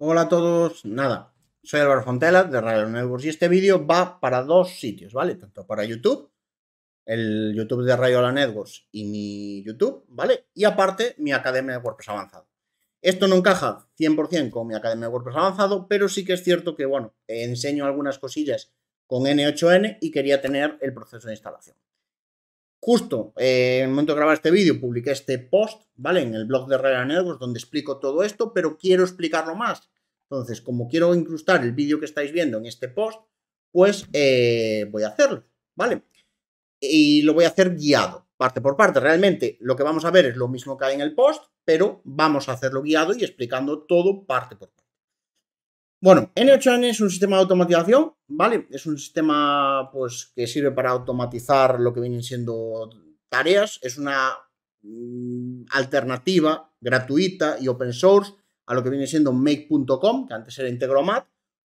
Hola a todos, nada, soy Álvaro Fontela de Radio Networks y este vídeo va para dos sitios, ¿vale? Tanto para YouTube, el YouTube de Radio La Networks y mi YouTube, ¿vale? Y aparte mi Academia de WordPress Avanzado. Esto no encaja 100% con mi Academia de WordPress Avanzado, pero sí que es cierto que, bueno, enseño algunas cosillas con N8N y quería tener el proceso de instalación. Justo eh, en el momento de grabar este vídeo publiqué este post, ¿vale? En el blog de Real donde explico todo esto, pero quiero explicarlo más. Entonces, como quiero incrustar el vídeo que estáis viendo en este post, pues eh, voy a hacerlo, ¿vale? Y lo voy a hacer guiado, parte por parte. Realmente lo que vamos a ver es lo mismo que hay en el post, pero vamos a hacerlo guiado y explicando todo parte por parte. Bueno, N8n es un sistema de automatización, ¿vale? Es un sistema pues, que sirve para automatizar lo que vienen siendo tareas. Es una mm, alternativa gratuita y open source a lo que viene siendo make.com, que antes era Integromat,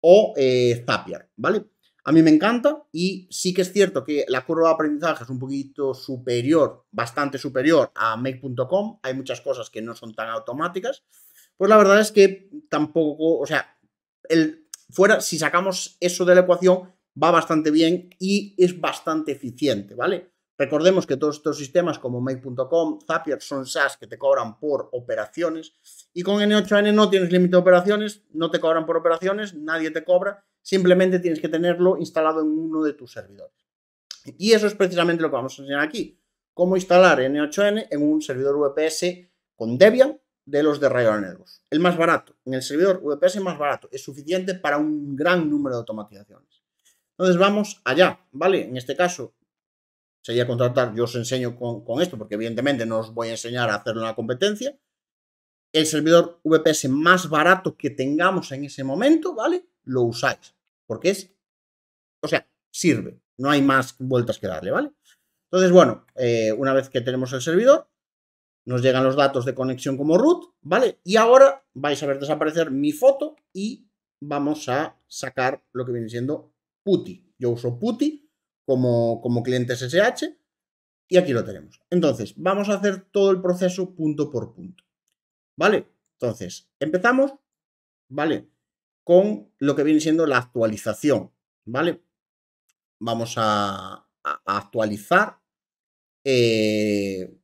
o eh, Zapier, ¿vale? A mí me encanta y sí que es cierto que la curva de aprendizaje es un poquito superior, bastante superior a make.com. Hay muchas cosas que no son tan automáticas. Pues la verdad es que tampoco, o sea, fuera, si sacamos eso de la ecuación, va bastante bien y es bastante eficiente, ¿vale? Recordemos que todos estos sistemas como Make.com, Zapier, son SaaS que te cobran por operaciones y con N8N no tienes límite de operaciones, no te cobran por operaciones, nadie te cobra, simplemente tienes que tenerlo instalado en uno de tus servidores. Y eso es precisamente lo que vamos a enseñar aquí, cómo instalar N8N en un servidor VPS con Debian de los de Rayo El más barato, en el servidor VPS más barato, es suficiente para un gran número de automatizaciones. Entonces vamos allá, ¿vale? En este caso sería contratar, yo os enseño con, esto, porque evidentemente no os voy a enseñar a hacerlo en la competencia. El servidor VPS más barato que tengamos en ese momento, ¿vale? Lo usáis, porque es, o sea, sirve, no hay más vueltas que darle, ¿vale? Entonces, bueno, eh, una vez que tenemos el servidor, nos llegan los datos de conexión como root, ¿vale? Y ahora vais a ver desaparecer mi foto y vamos a sacar lo que viene siendo PuTTY. Yo uso PuTTY como, como cliente SSH y aquí lo tenemos. Entonces, vamos a hacer todo el proceso punto por punto, ¿vale? Entonces, empezamos, ¿vale? Con lo que viene siendo la actualización, ¿vale? Vamos a, actualizar eh,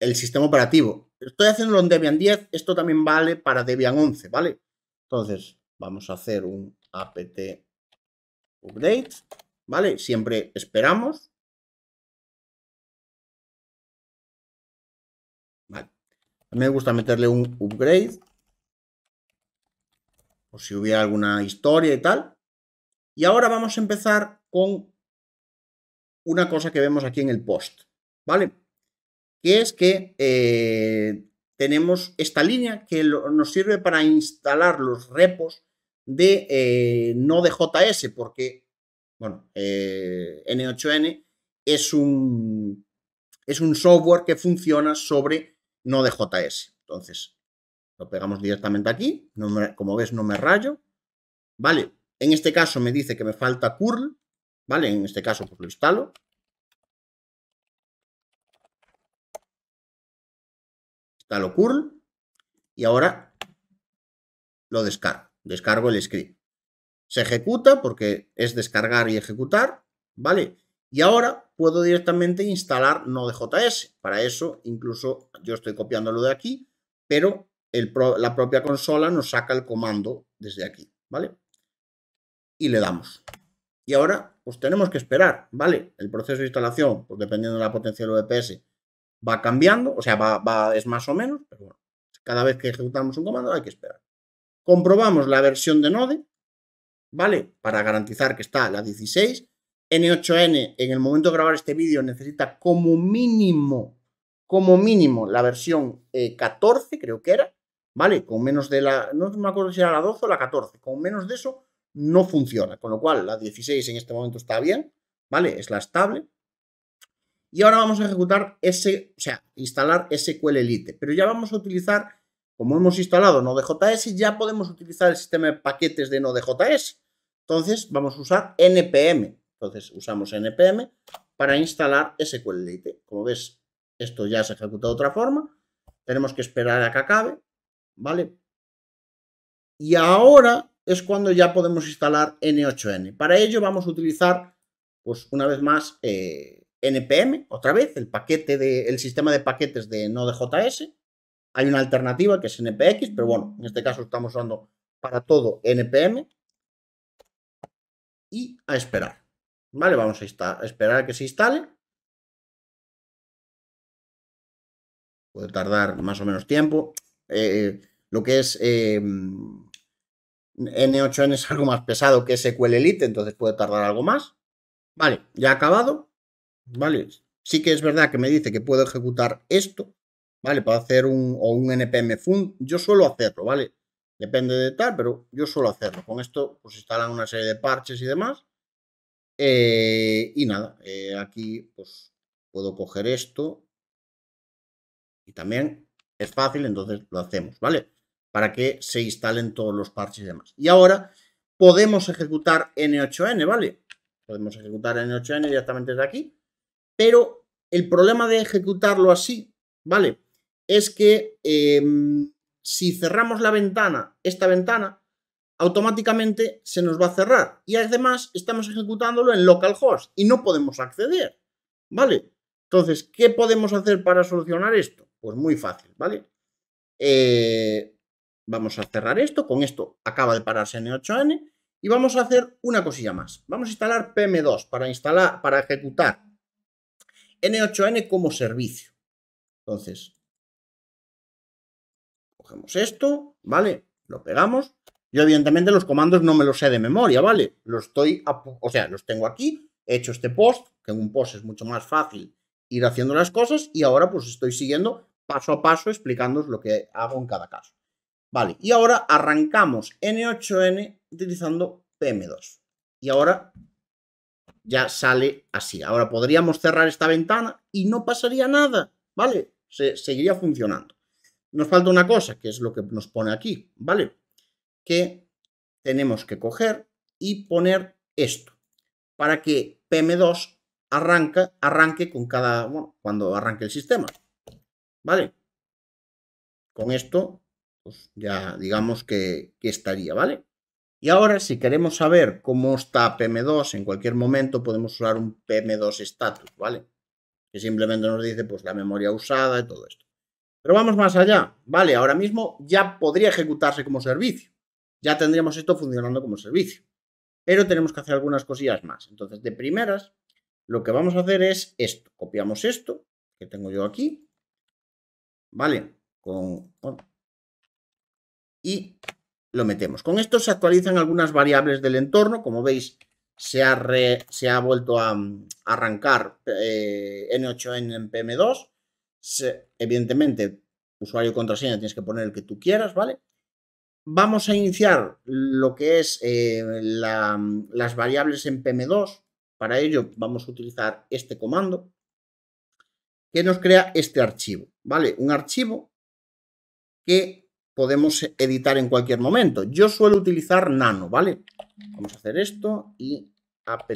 el sistema operativo. Estoy haciendo en Debian 10, esto también vale para Debian 11, ¿vale? Entonces, vamos a hacer un apt update, ¿vale? Siempre esperamos. Vale. A mí me gusta meterle un upgrade, por si hubiera alguna historia y tal. Y ahora vamos a empezar con una cosa que vemos aquí en el post, ¿vale? que es que eh, tenemos esta línea que nos sirve para instalar los repos de eh, no de JS, porque, bueno, N8N eh, es un, es un software que funciona sobre no de JS. Entonces, lo pegamos directamente aquí, como ves no me rayo, ¿vale? En este caso me dice que me falta curl, ¿vale? En este caso pues lo instalo, lo curl y ahora lo descargo, descargo el script. Se ejecuta porque es descargar y ejecutar, ¿vale? Y ahora puedo directamente instalar Node.js. Para eso, incluso yo estoy copiando lo de aquí, pero el la propia consola nos saca el comando desde aquí, ¿vale? Y le damos. Y ahora, pues tenemos que esperar, ¿vale? El proceso de instalación, pues dependiendo de la potencia del VPS, va cambiando, o sea, va, es más o menos, pero bueno, cada vez que ejecutamos un comando hay que esperar. Comprobamos la versión de Node, ¿vale? Para garantizar que está la 16. N8N, en el momento de grabar este vídeo, necesita como mínimo, como mínimo, la versión 14, eh, creo que era, ¿vale? Con menos de la, no me acuerdo si era la 12 o la 14, con menos de eso no funciona, con lo cual la 16 en este momento está bien, ¿vale? Es la estable, y ahora vamos a ejecutar ese, o sea, instalar SQL Elite. Pero ya vamos a utilizar, como hemos instalado Node.js, ya podemos utilizar el sistema de paquetes de Node.js. Entonces vamos a usar NPM. Entonces usamos NPM para instalar SQL Elite. Como ves, esto ya se ejecuta de otra forma. Tenemos que esperar a que acabe, ¿vale? Y ahora es cuando ya podemos instalar N8N. Para ello vamos a utilizar, pues una vez más, eh, NPM, otra vez, el paquete de, el sistema de paquetes de Node.js. Hay una alternativa que es NPX, pero bueno, en este caso estamos usando para todo NPM. Y a esperar. Vale, vamos a, esperar a que se instale. Puede tardar más o menos tiempo. Eh, lo que es N8N em, es algo más pesado que SQL Elite, entonces puede tardar algo más. Vale, ya ha acabado. ¿vale? Sí que es verdad que me dice que puedo ejecutar esto, ¿vale? Para hacer un, o un npm fund, yo suelo hacerlo, ¿vale? Depende de tal, pero yo suelo hacerlo. Con esto pues instalan una serie de parches y demás. Eh, y nada, eh, aquí pues puedo coger esto y también es fácil, entonces lo hacemos, ¿vale? Para que se instalen todos los parches y demás. Y ahora podemos ejecutar N8N, ¿vale? Podemos ejecutar N8N directamente desde aquí. Pero el problema de ejecutarlo así, ¿vale? Es que em, si cerramos la ventana, esta ventana, automáticamente se nos va a cerrar. Y además estamos ejecutándolo en localhost y no podemos acceder, ¿vale? Entonces, ¿qué podemos hacer para solucionar esto? Pues muy fácil, ¿vale? Eh, vamos a cerrar esto, con esto acaba de pararse en 8 n y vamos a hacer una cosilla más. Vamos a instalar PM2 para, instalar, para ejecutar N8N como servicio. Entonces, cogemos esto, ¿vale? Lo pegamos. Yo, evidentemente, los comandos no me los sé de memoria, ¿vale? Los estoy, o sea, los tengo aquí, he hecho este post, que en un post es mucho más fácil ir haciendo las cosas, y ahora pues estoy siguiendo paso a paso explicándoos lo que hago en cada caso. Vale, y ahora arrancamos N8N utilizando PM2. Y ahora ya sale así. Ahora podríamos cerrar esta ventana y no pasaría nada, ¿vale? seguiría funcionando. Nos falta una cosa, que es lo que nos pone aquí, ¿vale? Que tenemos que coger y poner esto para que PM2 arranca, arranque con cada, bueno, cuando arranque el sistema, ¿vale? Con esto, pues ya digamos que estaría, ¿vale? Y ahora, si queremos saber cómo está PM2 en cualquier momento, podemos usar un PM2 status, ¿vale? Que simplemente nos dice, pues, la memoria usada y todo esto. Pero vamos más allá, ¿vale? Ahora mismo ya podría ejecutarse como servicio. Ya tendríamos esto funcionando como servicio. Pero tenemos que hacer algunas cosillas más. Entonces, de primeras, lo que vamos a hacer es esto. Copiamos esto, que tengo yo aquí, ¿vale? Con... y lo metemos. Con esto se actualizan algunas variables del entorno, como veis se ha, se ha vuelto a, mm, arrancar N8N eh, en PM2, evidentemente usuario y contraseña tienes que poner el que tú quieras, ¿vale? Vamos a iniciar lo que es eh, mm, las variables en PM2, para ello vamos a utilizar este comando que nos crea este archivo, ¿vale? Un archivo que podemos editar en cualquier momento. Yo suelo utilizar nano, ¿vale? Vamos a hacer esto y apt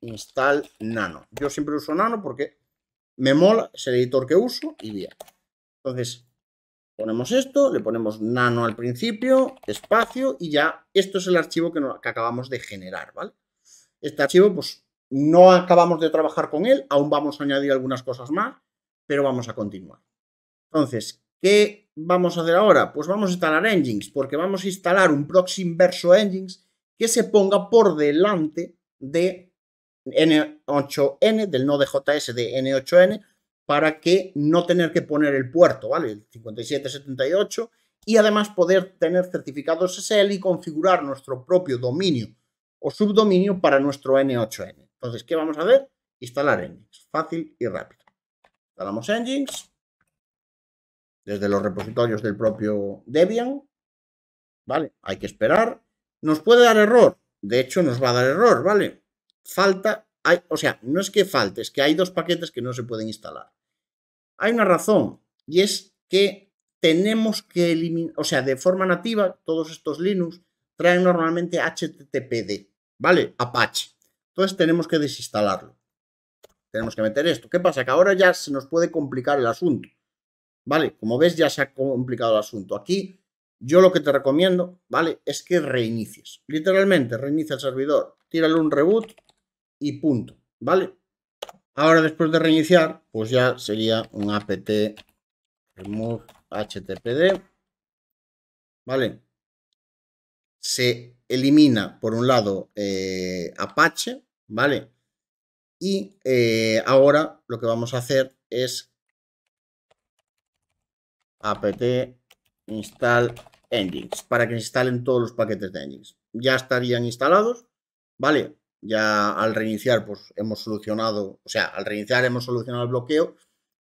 install nano. Yo siempre uso nano porque me mola, es el editor que uso y bien. Entonces, ponemos esto, le ponemos nano al principio, espacio y ya esto es el archivo que, acabamos de generar, ¿vale? Este archivo, pues no acabamos de trabajar con él, aún vamos a añadir algunas cosas más, pero vamos a continuar. Entonces, ¿qué vamos a hacer ahora? Pues vamos a instalar Engines, porque vamos a instalar un proxy inverso Engines que se ponga por delante de N8N, del node JS de N8N, para que no tener que poner el puerto, ¿vale? El 5778, y además poder tener certificados SL y configurar nuestro propio dominio o subdominio para nuestro N8N. Entonces, ¿qué vamos a hacer? Instalar Engines. Fácil y rápido. Instalamos Engines desde los repositorios del propio Debian. ¿Vale? Hay que esperar. Nos puede dar error. De hecho, nos va a dar error, ¿vale? Falta, o sea, no es que falte, es que hay dos paquetes que no se pueden instalar. Hay una razón, y es que tenemos que eliminar, o sea, de forma nativa, todos estos Linux traen normalmente HTTPD, ¿vale? Apache. Entonces tenemos que desinstalarlo. Tenemos que meter esto. ¿Qué pasa? Que ahora ya se nos puede complicar el asunto. ¿vale? Como ves, ya se ha complicado el asunto. Aquí yo lo que te recomiendo, ¿vale? Es que reinicies. Literalmente, reinicia el servidor, tírale un reboot y punto, ¿vale? Ahora, después de reiniciar, pues ya sería un apt remove httpd, ¿vale? Se elimina, por un lado, eh, Apache, ¿vale? Y eh, ahora lo que vamos a hacer es apt install engines para que se instalen todos los paquetes de engines. Ya estarían instalados, ¿vale? Ya al reiniciar, pues hemos solucionado, o sea, al reiniciar hemos solucionado el bloqueo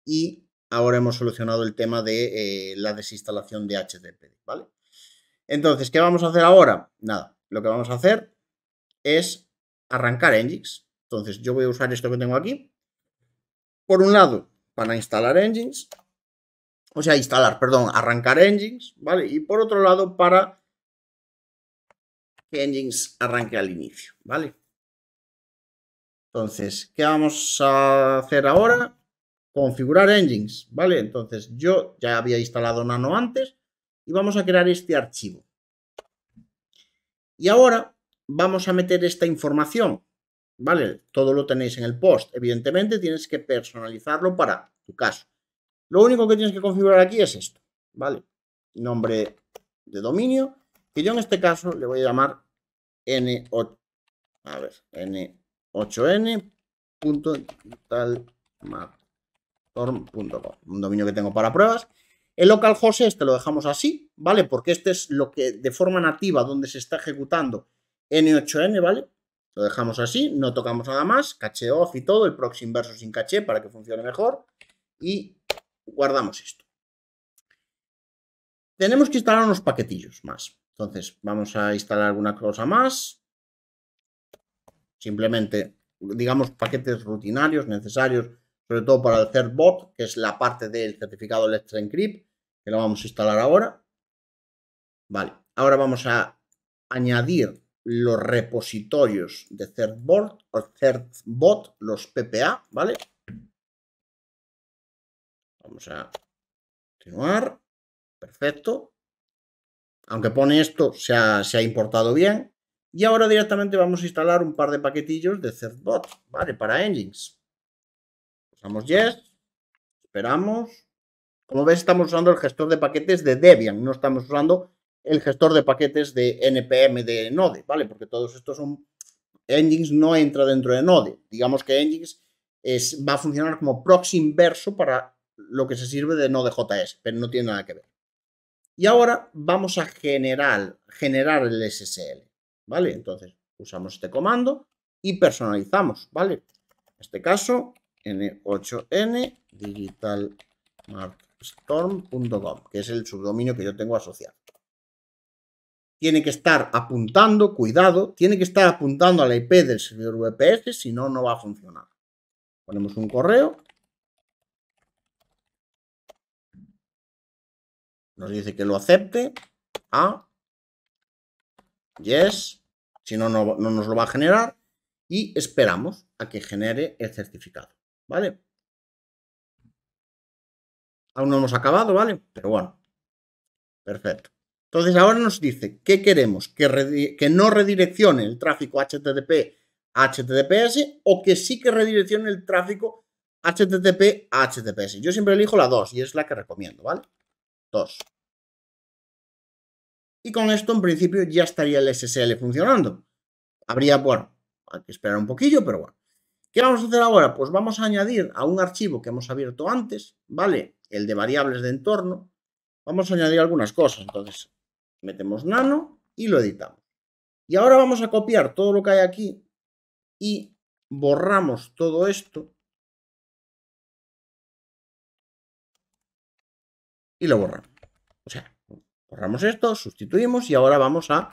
y ahora hemos solucionado el tema de eh, la desinstalación de HTTP, ¿vale? Entonces, ¿qué vamos a hacer ahora? Nada, lo que vamos a hacer es arrancar engines. Entonces, yo voy a usar esto que tengo aquí. Por un lado, para instalar Engines, o sea, instalar, perdón, arrancar engines, ¿vale? Y por otro lado, para que engines arranque al inicio, ¿vale? Entonces, ¿qué vamos a hacer ahora? Configurar engines, ¿vale? Entonces, yo ya había instalado Nano antes y vamos a crear este archivo. Y ahora vamos a meter esta información, ¿vale? Todo lo tenéis en el post. Evidentemente, tienes que personalizarlo para tu caso. Lo único que tienes que configurar aquí es esto, ¿vale? Nombre de dominio, que yo en este caso le voy a llamar N8, a ver, n 8 un dominio que tengo para pruebas. El localhost este lo dejamos así, ¿vale? Porque este es lo que de forma nativa donde se está ejecutando N8N, ¿vale? Lo dejamos así, no tocamos nada más, caché off y todo, el proxy inverso sin caché para que funcione mejor. Y guardamos esto. Tenemos que instalar unos paquetillos más. Entonces, vamos a instalar alguna cosa más. Simplemente, digamos, paquetes rutinarios necesarios, sobre todo para el CertBot, que es la parte del certificado Let's Encrypt, que lo vamos a instalar ahora. Vale, ahora vamos a añadir los repositorios de Certbot o Certbot, los PPA, ¿vale? Vamos a continuar. Perfecto. Aunque pone esto, se ha, importado bien. Y ahora directamente vamos a instalar un par de paquetillos de Certbot, ¿vale? Para engines. Usamos yes. Esperamos. Como ves, estamos usando el gestor de paquetes de Debian. No estamos usando el gestor de paquetes de NPM de Node, ¿vale? Porque todos estos son... Engines no entra dentro de Node. Digamos que Engines es, va a funcionar como proxy inverso para lo que se sirve de no de JS pero no tiene nada que ver. Y ahora vamos a generar, generar el SSL, ¿vale? Entonces usamos este comando y personalizamos, ¿vale? En este caso, n8n digitalmarkstorm.com, que es el subdominio que yo tengo asociado. Tiene que estar apuntando, cuidado, tiene que estar apuntando a la IP del servidor VPS, si no, no va a funcionar. Ponemos un correo Nos dice que lo acepte a yes, si no, no, nos lo va a generar y esperamos a que genere el certificado, ¿vale? Aún no hemos acabado, ¿vale? Pero bueno, perfecto. Entonces ahora nos dice qué queremos, que, que no redireccione el tráfico HTTP a HTTPS o que sí que redireccione el tráfico HTTP a HTTPS. Yo siempre elijo la 2 y es la que recomiendo, ¿vale? Y con esto, en principio, ya estaría el SSL funcionando. Habría, bueno, hay que esperar un poquillo, pero bueno. ¿Qué vamos a hacer ahora? Pues vamos a añadir a un archivo que hemos abierto antes, ¿vale? El de variables de entorno. Vamos a añadir algunas cosas. Entonces, metemos nano y lo editamos. Y ahora vamos a copiar todo lo que hay aquí y borramos todo esto y lo borramos. O sea, borramos esto, sustituimos y ahora vamos a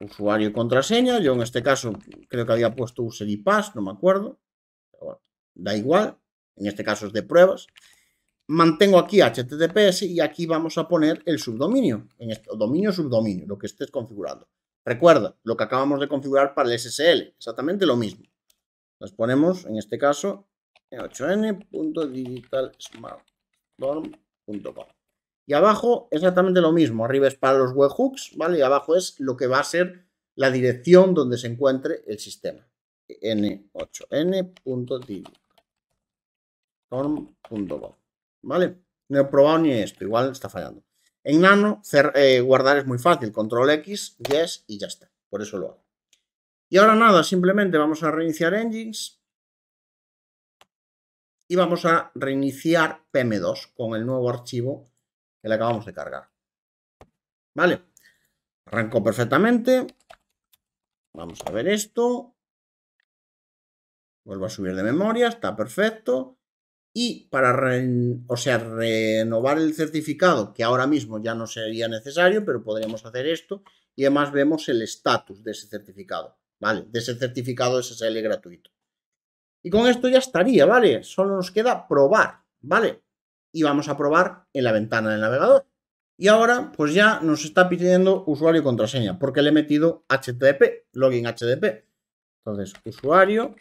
usuario y contraseña. Yo en este caso creo que había puesto user y pass, no me acuerdo. da igual, en este caso es de pruebas. Mantengo aquí HTTPS y aquí vamos a poner el subdominio, en este, dominio subdominio, lo que estés configurando. Recuerda, lo que acabamos de configurar para el SSL, exactamente lo mismo. Nos ponemos, en este caso, 8n.digitalsmart. Y abajo exactamente lo mismo, arriba es para los webhooks, ¿vale? Y abajo es lo que va a ser la dirección donde se encuentre el sistema. N8, nd ¿vale? No he probado ni esto, igual está fallando. En Nano, eh, guardar es muy fácil, control X, yes y ya está. Por eso lo hago. Y ahora nada, simplemente vamos a reiniciar Engines, y vamos a reiniciar PM2 con el nuevo archivo que le acabamos de cargar. ¿Vale? Arrancó perfectamente. Vamos a ver esto. Vuelvo a subir de memoria, está perfecto. Y para o sea, renovar el certificado, que ahora mismo ya no sería necesario, pero podríamos hacer esto. Y además vemos el estatus de ese certificado, ¿vale? De ese certificado SSL gratuito. Y con esto ya estaría, ¿vale? Solo nos queda probar, ¿vale? Y vamos a probar en la ventana del navegador. Y ahora, pues ya nos está pidiendo usuario y contraseña, porque le he metido HTTP, login HTTP. Entonces, usuario,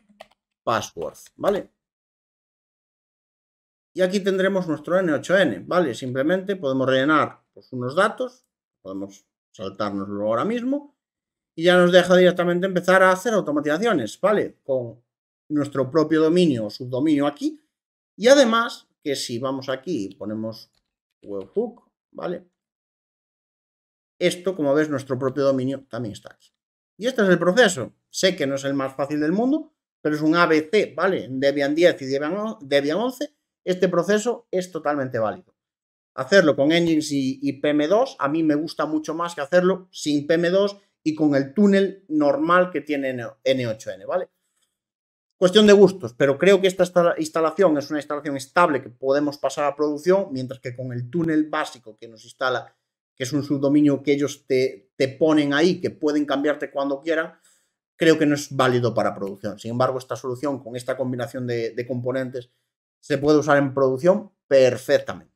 password, ¿vale? Y aquí tendremos nuestro N8N, ¿vale? Simplemente podemos rellenar pues, unos datos, podemos saltárnoslo ahora mismo, y ya nos deja directamente empezar a hacer automatizaciones, ¿vale? Con nuestro propio dominio o subdominio aquí. Y además, que si vamos aquí y ponemos webhook, ¿vale? Esto, como ves, nuestro propio dominio también está aquí. Y este es el proceso. Sé que no es el más fácil del mundo, pero es un ABC, ¿vale? Debian 10 y Debian 11. Este proceso es totalmente válido. Hacerlo con Engines y, y PM2, a mí me gusta mucho más que hacerlo sin PM2 y con el túnel normal que tiene N8N, ¿vale? Cuestión de gustos, pero creo que esta instalación es una instalación estable que podemos pasar a producción, mientras que con el túnel básico que nos instala, que es un subdominio que ellos te, ponen ahí, que pueden cambiarte cuando quieran, creo que no es válido para producción. Sin embargo, esta solución con esta combinación de componentes se puede usar en producción perfectamente.